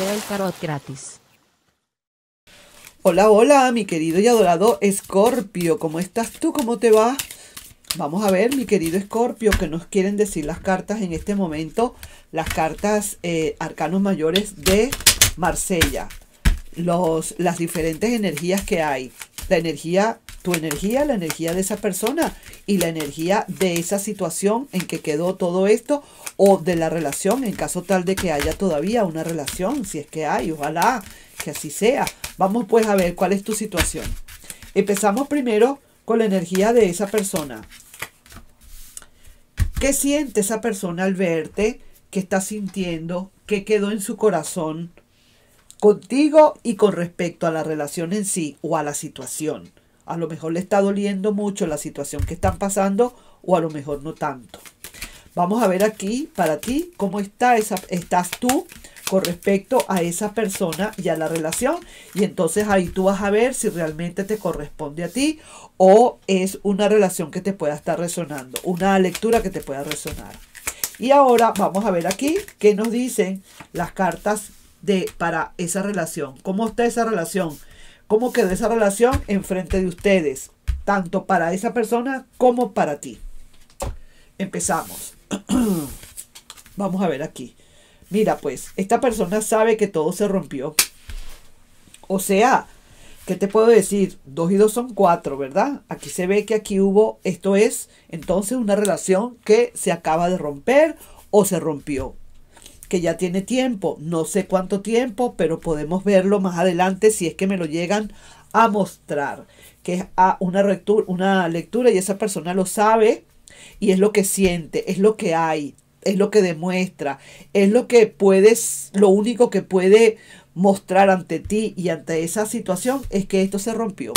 el tarot gratis. Hola, hola, mi querido y adorado Escorpio. ¿Cómo estás tú? ¿Cómo te va? Vamos a ver, mi querido Escorpio, que nos quieren decir las cartas en este momento, las cartas eh, arcanos mayores de Marsella, los, las diferentes energías que hay. La energía tu energía, la energía de esa persona y la energía de esa situación en que quedó todo esto o de la relación en caso tal de que haya todavía una relación, si es que hay, ojalá que así sea. Vamos pues a ver cuál es tu situación. Empezamos primero con la energía de esa persona. ¿Qué siente esa persona al verte? ¿Qué está sintiendo? ¿Qué quedó en su corazón? Contigo y con respecto a la relación en sí o a la situación. A lo mejor le está doliendo mucho la situación que están pasando o a lo mejor no tanto. Vamos a ver aquí para ti cómo está estás tú con respecto a esa persona y a la relación. Y entonces ahí tú vas a ver si realmente te corresponde a ti o es una relación que te pueda estar resonando, una lectura que te pueda resonar. Y ahora vamos a ver aquí qué nos dicen las cartas de, para esa relación. ¿Cómo está esa relación? cómo quedó esa relación enfrente de ustedes, tanto para esa persona como para ti. Empezamos. Vamos a ver aquí. Mira, pues, esta persona sabe que todo se rompió. O sea, ¿qué te puedo decir? Dos y dos son cuatro, ¿verdad? Aquí se ve que aquí hubo, esto es entonces una relación que se acaba de romper o se rompió que ya tiene tiempo, no sé cuánto tiempo, pero podemos verlo más adelante si es que me lo llegan a mostrar, que es a una, rectura, una lectura y esa persona lo sabe y es lo que siente, es lo que hay, es lo que demuestra, es lo que puedes, lo único que puede mostrar ante ti y ante esa situación es que esto se rompió.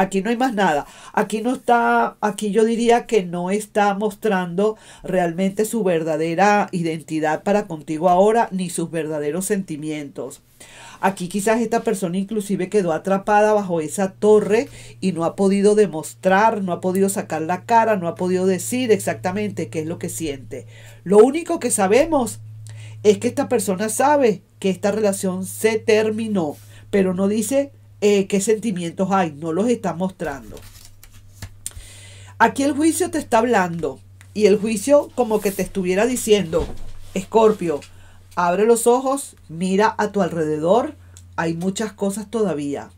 Aquí no hay más nada. Aquí no está, aquí yo diría que no está mostrando realmente su verdadera identidad para contigo ahora, ni sus verdaderos sentimientos. Aquí quizás esta persona inclusive quedó atrapada bajo esa torre y no ha podido demostrar, no ha podido sacar la cara, no ha podido decir exactamente qué es lo que siente. Lo único que sabemos es que esta persona sabe que esta relación se terminó, pero no dice eh, qué sentimientos hay, no los está mostrando. Aquí el juicio te está hablando y el juicio como que te estuviera diciendo, Escorpio, abre los ojos, mira a tu alrededor, hay muchas cosas todavía.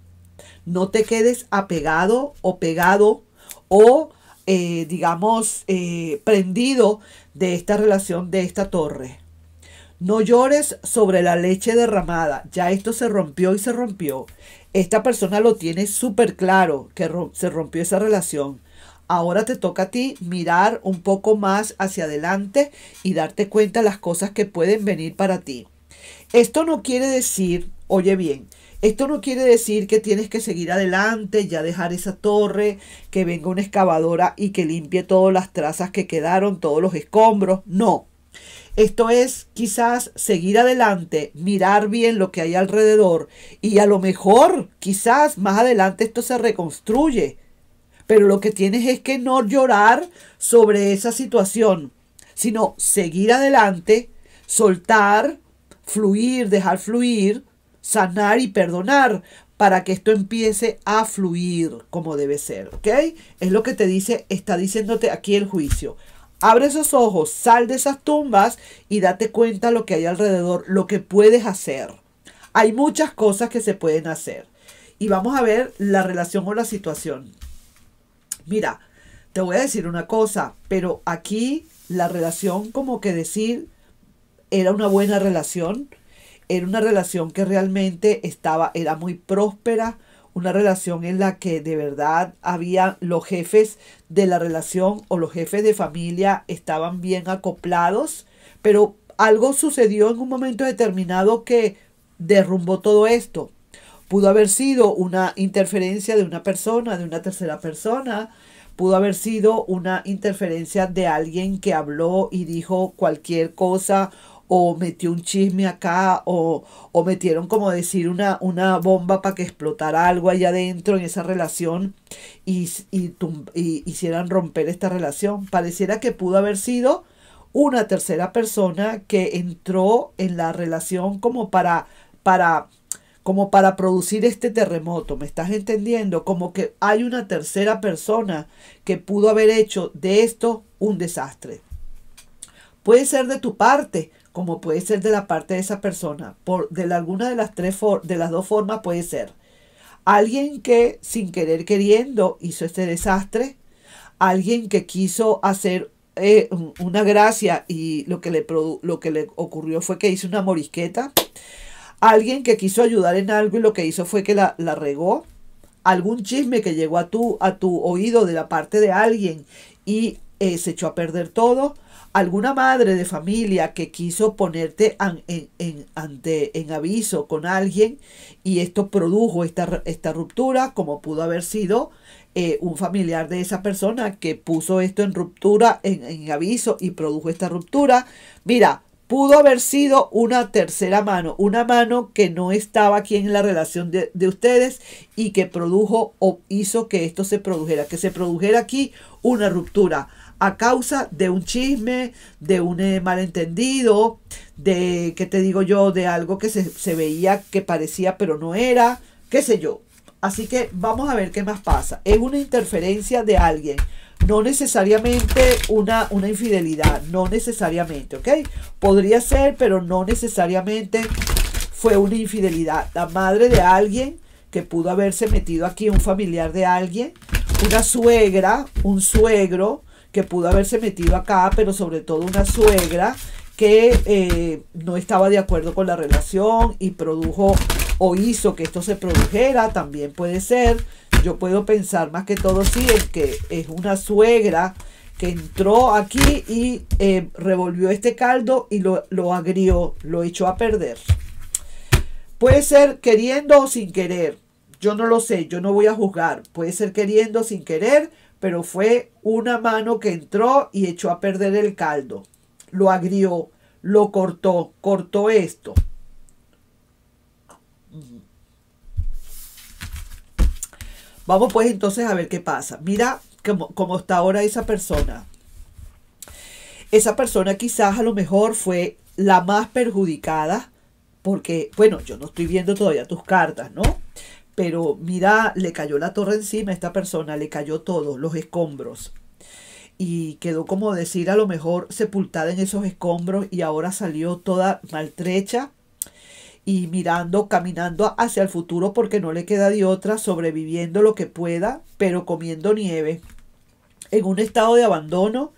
No te quedes apegado o pegado o, eh, digamos, eh, prendido de esta relación, de esta torre. No llores sobre la leche derramada. Ya esto se rompió y se rompió. Esta persona lo tiene súper claro que se rompió esa relación. Ahora te toca a ti mirar un poco más hacia adelante y darte cuenta las cosas que pueden venir para ti. Esto no quiere decir, oye bien, esto no quiere decir que tienes que seguir adelante, ya dejar esa torre, que venga una excavadora y que limpie todas las trazas que quedaron, todos los escombros. No, esto es quizás seguir adelante, mirar bien lo que hay alrededor y a lo mejor quizás más adelante esto se reconstruye. Pero lo que tienes es que no llorar sobre esa situación, sino seguir adelante, soltar, fluir, dejar fluir, sanar y perdonar para que esto empiece a fluir como debe ser, ¿ok? Es lo que te dice, está diciéndote aquí el juicio. Abre esos ojos, sal de esas tumbas y date cuenta lo que hay alrededor, lo que puedes hacer. Hay muchas cosas que se pueden hacer. Y vamos a ver la relación o la situación. Mira, te voy a decir una cosa, pero aquí la relación como que decir era una buena relación, era una relación que realmente estaba, era muy próspera, una relación en la que de verdad había los jefes de la relación o los jefes de familia estaban bien acoplados, pero algo sucedió en un momento determinado que derrumbó todo esto. Pudo haber sido una interferencia de una persona, de una tercera persona, pudo haber sido una interferencia de alguien que habló y dijo cualquier cosa o metió un chisme acá, o, metieron, como decir, una, una bomba para que explotara algo allá adentro en esa relación y, hicieran romper esta relación. Pareciera que pudo haber sido una tercera persona que entró en la relación como para, para, como para producir este terremoto, ¿me estás entendiendo? Como que hay una tercera persona que pudo haber hecho de esto un desastre. Puede ser de tu parte, como puede ser de la parte de esa persona. Por, de alguna de las, tres de las dos formas puede ser alguien que sin querer queriendo hizo este desastre, alguien que quiso hacer eh, una gracia y lo que, le lo que le ocurrió fue que hizo una morisqueta, alguien que quiso ayudar en algo y lo que hizo fue que la, regó, algún chisme que llegó a tu, a tu oído de la parte de alguien y eh, se echó a perder todo, alguna madre de familia que quiso ponerte en, ante, en aviso con alguien y esto produjo esta, esta ruptura, como pudo haber sido eh, un familiar de esa persona que puso esto en ruptura, en, aviso y produjo esta ruptura. Mira, pudo haber sido una tercera mano, una mano que no estaba aquí en la relación de, de, ustedes y que produjo o hizo que esto se produjera, que se produjera aquí una ruptura a causa de un chisme, de un eh, malentendido, de, ¿qué te digo yo?, de algo que se, veía que parecía pero no era, qué sé yo. Así que vamos a ver qué más pasa. Es una interferencia de alguien no necesariamente una, una, infidelidad, no necesariamente, ¿ok? Podría ser, pero no necesariamente fue una infidelidad. La madre de alguien que pudo haberse metido aquí, un familiar de alguien, una suegra, un suegro, que pudo haberse metido acá, pero sobre todo una suegra que eh, no estaba de acuerdo con la relación y produjo o hizo que esto se produjera, también puede ser. Yo puedo pensar más que todo sí es que es una suegra que entró aquí y eh, revolvió este caldo y lo, lo agrió, lo echó a perder. Puede ser queriendo o sin querer, yo no lo sé, yo no voy a juzgar. Puede ser queriendo o sin querer, pero fue una mano que entró y echó a perder el caldo. Lo agrió, lo cortó, cortó esto. Vamos pues entonces a ver qué pasa. Mira cómo, está ahora esa persona. Esa persona quizás a lo mejor fue la más perjudicada porque, bueno, yo no estoy viendo todavía tus cartas, ¿no? pero mira, le cayó la torre encima a esta persona, le cayó todo, los escombros. Y quedó como decir, a lo mejor sepultada en esos escombros y ahora salió toda maltrecha y mirando, caminando hacia el futuro porque no le queda de otra, sobreviviendo lo que pueda, pero comiendo nieve, en un estado de abandono,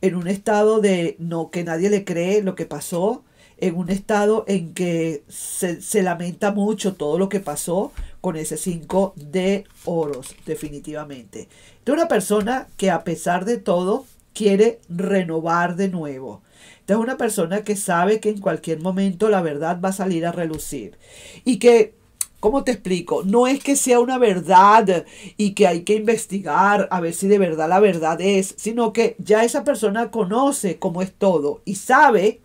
en un estado de no que nadie le cree lo que pasó, en un estado en que se, se lamenta mucho todo lo que pasó, con ese 5 de oros, definitivamente. De una persona que a pesar de todo quiere renovar de nuevo. De es una persona que sabe que en cualquier momento la verdad va a salir a relucir. Y que, ¿cómo te explico? No es que sea una verdad y que hay que investigar a ver si de verdad la verdad es, sino que ya esa persona conoce cómo es todo y sabe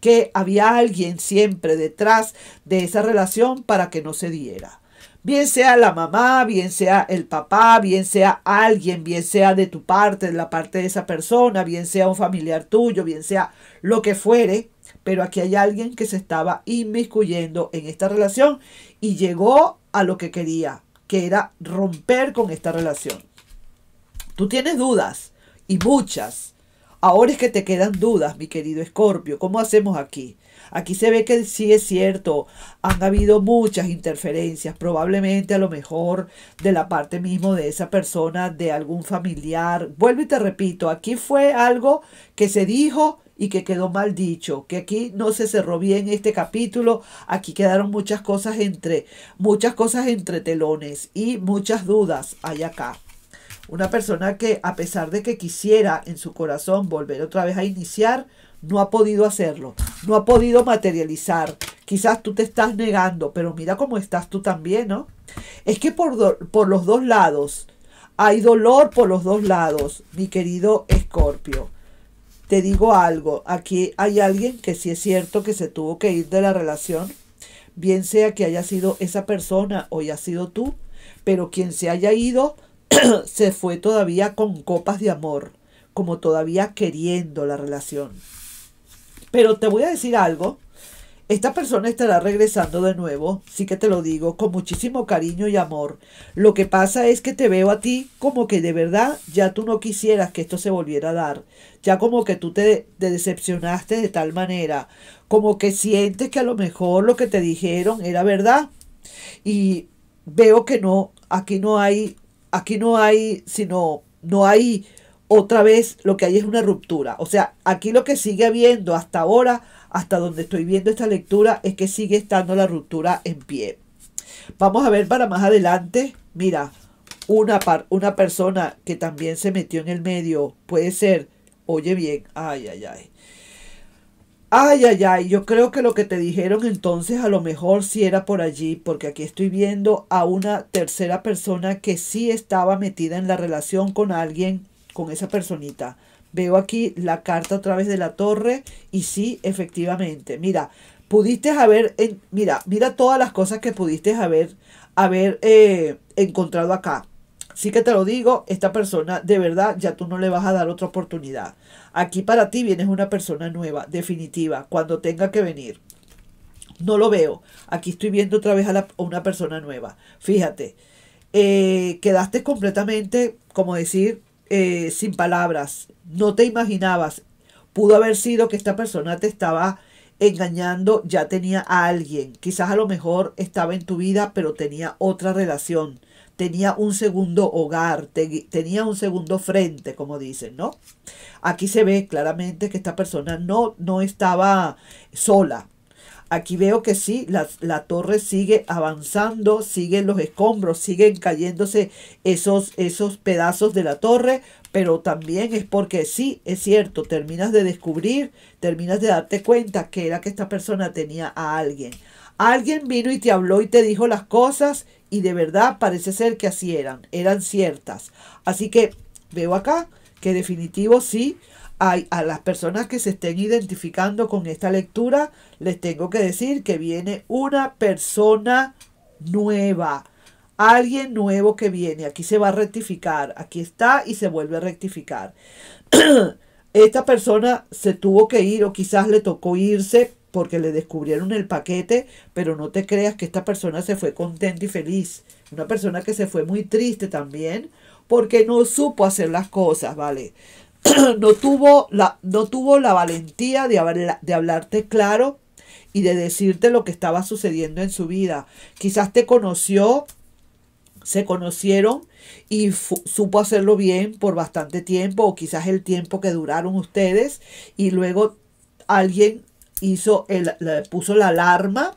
que había alguien siempre detrás de esa relación para que no se diera bien sea la mamá, bien sea el papá, bien sea alguien, bien sea de tu parte, de la parte de esa persona, bien sea un familiar tuyo, bien sea lo que fuere, pero aquí hay alguien que se estaba inmiscuyendo en esta relación y llegó a lo que quería, que era romper con esta relación. Tú tienes dudas y muchas. Ahora es que te quedan dudas, mi querido Escorpio. ¿Cómo hacemos aquí? Aquí se ve que sí es cierto, han habido muchas interferencias, probablemente a lo mejor de la parte mismo de esa persona, de algún familiar. Vuelvo y te repito, aquí fue algo que se dijo y que quedó mal dicho, que aquí no se cerró bien este capítulo, aquí quedaron muchas cosas entre muchas cosas entre telones y muchas dudas hay acá. Una persona que a pesar de que quisiera en su corazón volver otra vez a iniciar, no ha podido hacerlo, no ha podido materializar. Quizás tú te estás negando, pero mira cómo estás tú también, ¿no? Es que por, por los dos lados, hay dolor por los dos lados, mi querido Escorpio. Te digo algo, aquí hay alguien que sí es cierto que se tuvo que ir de la relación, bien sea que haya sido esa persona o haya sido tú, pero quien se haya ido se fue todavía con copas de amor, como todavía queriendo la relación. Pero te voy a decir algo. Esta persona estará regresando de nuevo, sí que te lo digo, con muchísimo cariño y amor. Lo que pasa es que te veo a ti como que de verdad ya tú no quisieras que esto se volviera a dar. Ya como que tú te, decepcionaste de tal manera. Como que sientes que a lo mejor lo que te dijeron era verdad. Y veo que no, aquí no hay, aquí no hay, sino, no hay otra vez lo que hay es una ruptura. O sea, aquí lo que sigue habiendo hasta ahora, hasta donde estoy viendo esta lectura, es que sigue estando la ruptura en pie. Vamos a ver para más adelante. Mira, una, una persona que también se metió en el medio puede ser, oye bien, ay, ay, ay. Ay, ay, ay, yo creo que lo que te dijeron entonces a lo mejor sí era por allí, porque aquí estoy viendo a una tercera persona que sí estaba metida en la relación con alguien con esa personita. Veo aquí la carta otra vez de la torre y sí, efectivamente, mira, pudiste haber, mira, mira todas las cosas que pudiste haber, haber eh, encontrado acá. Sí que te lo digo, esta persona de verdad ya tú no le vas a dar otra oportunidad. Aquí para ti vienes una persona nueva, definitiva, cuando tenga que venir. No lo veo. Aquí estoy viendo otra vez a, una persona nueva. Fíjate, eh, quedaste completamente, como decir, eh, sin palabras, no te imaginabas. Pudo haber sido que esta persona te estaba engañando, ya tenía a alguien, quizás a lo mejor estaba en tu vida, pero tenía otra relación, tenía un segundo hogar, tenía un segundo frente, como dicen, ¿no? Aquí se ve claramente que esta persona no, no estaba sola, Aquí veo que sí, la, la torre sigue avanzando, siguen los escombros, siguen cayéndose esos, esos pedazos de la torre, pero también es porque sí, es cierto, terminas de descubrir, terminas de darte cuenta que era que esta persona tenía a alguien. Alguien vino y te habló y te dijo las cosas y de verdad parece ser que así eran, eran ciertas. Así que veo acá que definitivo sí, hay a las personas que se estén identificando con esta lectura, les tengo que decir que viene una persona nueva alguien nuevo que viene. Aquí se va a rectificar, aquí está y se vuelve a rectificar. Esta persona se tuvo que ir o quizás le tocó irse porque le descubrieron el paquete, pero no te creas que esta persona se fue contenta y feliz. Una persona que se fue muy triste también porque no supo hacer las cosas, ¿vale? no, tuvo la, no tuvo la valentía de, de hablarte claro y de decirte lo que estaba sucediendo en su vida. Quizás te conoció, se conocieron y supo hacerlo bien por bastante tiempo o quizás el tiempo que duraron ustedes y luego alguien hizo el, puso la alarma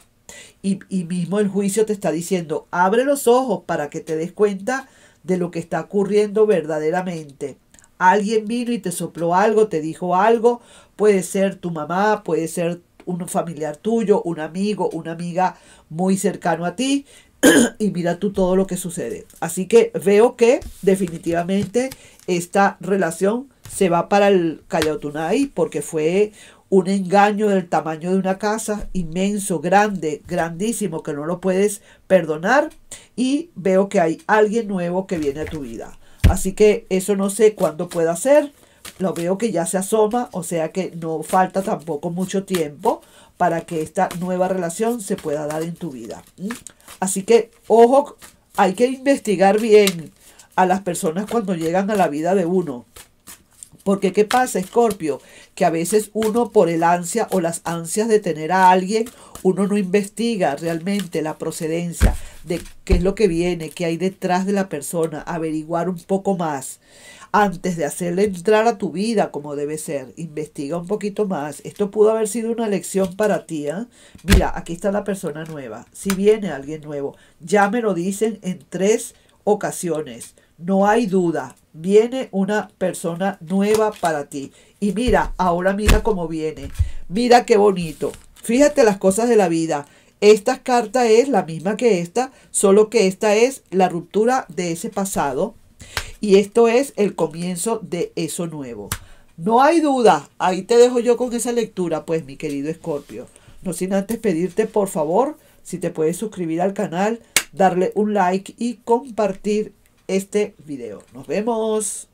y, y, mismo el juicio te está diciendo, abre los ojos para que te des cuenta de lo que está ocurriendo verdaderamente. Alguien vino y te sopló algo, te dijo algo, puede ser tu mamá, puede ser un familiar tuyo, un amigo, una amiga muy cercano a ti, y mira tú todo lo que sucede. Así que veo que definitivamente esta relación se va para el Callao Tunay porque fue un engaño del tamaño de una casa, inmenso, grande, grandísimo, que no lo puedes perdonar y veo que hay alguien nuevo que viene a tu vida. Así que eso no sé cuándo pueda ser, lo veo que ya se asoma, o sea que no falta tampoco mucho tiempo para que esta nueva relación se pueda dar en tu vida. Así que, ojo, hay que investigar bien a las personas cuando llegan a la vida de uno. Porque ¿qué pasa, Scorpio? Que a veces uno por el ansia o las ansias de tener a alguien, uno no investiga realmente la procedencia de qué es lo que viene, qué hay detrás de la persona, averiguar un poco más antes de hacerle entrar a tu vida como debe ser. Investiga un poquito más. Esto pudo haber sido una lección para ti. ¿ah? Mira, aquí está la persona nueva. Si viene alguien nuevo, ya me lo dicen en tres ocasiones no hay duda, viene una persona nueva para ti. Y mira, ahora mira cómo viene. Mira qué bonito. Fíjate las cosas de la vida. Esta carta es la misma que esta, solo que esta es la ruptura de ese pasado y esto es el comienzo de eso nuevo. No hay duda, ahí te dejo yo con esa lectura, pues mi querido Escorpio. No sin antes pedirte, por favor, si te puedes suscribir al canal, darle un like y compartir este video. Nos vemos.